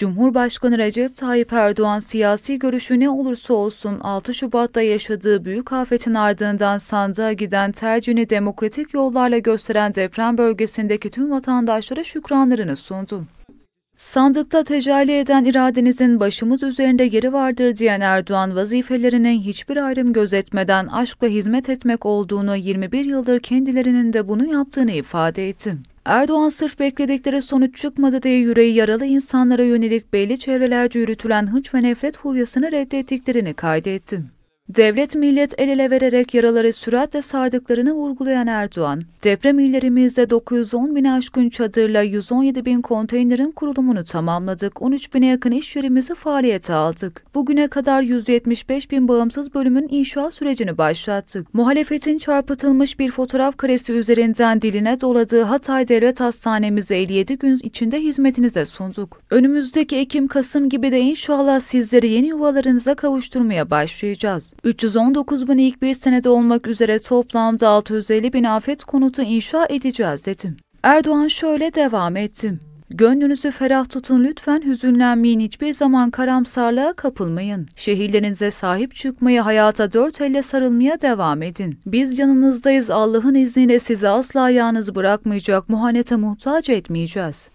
Cumhurbaşkanı Recep Tayyip Erdoğan siyasi görüşü ne olursa olsun 6 Şubat'ta yaşadığı büyük afetin ardından sandığa giden tercihini demokratik yollarla gösteren deprem bölgesindeki tüm vatandaşlara şükranlarını sundu. Sandıkta tecelli eden iradenizin başımız üzerinde yeri vardır diyen Erdoğan vazifelerinin hiçbir ayrım gözetmeden aşkla hizmet etmek olduğunu 21 yıldır kendilerinin de bunu yaptığını ifade etti. Erdoğan sırf beklediklere sonuç çıkmadı diye yüreği yaralı insanlara yönelik belli çevrelerce yürütülen hınç ve nefret furyasını reddettiklerini kaydetti. Devlet millet el ele vererek yaraları süratle sardıklarını vurgulayan Erdoğan, deprem illerimizde 910 bin aşkın çadırla 117 bin konteynerin kurulumunu tamamladık, 13 bine yakın iş yerimizi faaliyete aldık. Bugüne kadar 175 bin bağımsız bölümün inşaat sürecini başlattık. Muhalefetin çarpıtılmış bir fotoğraf karesi üzerinden diline doladığı Hatay Devlet Hastanemizi 57 gün içinde hizmetinize sunduk. Önümüzdeki Ekim-Kasım gibi de inşallah sizleri yeni yuvalarınıza kavuşturmaya başlayacağız. 319 bin ilk bir senede olmak üzere toplamda 650 bin afet konutu inşa edeceğiz dedim. Erdoğan şöyle devam etti. Gönlünüzü ferah tutun lütfen hüzünlenmeyin hiçbir zaman karamsarlığa kapılmayın. Şehirlerinize sahip çıkmayı, hayata dört elle sarılmaya devam edin. Biz yanınızdayız Allah'ın izniyle sizi asla yalnız bırakmayacak muhanete muhtaç etmeyeceğiz.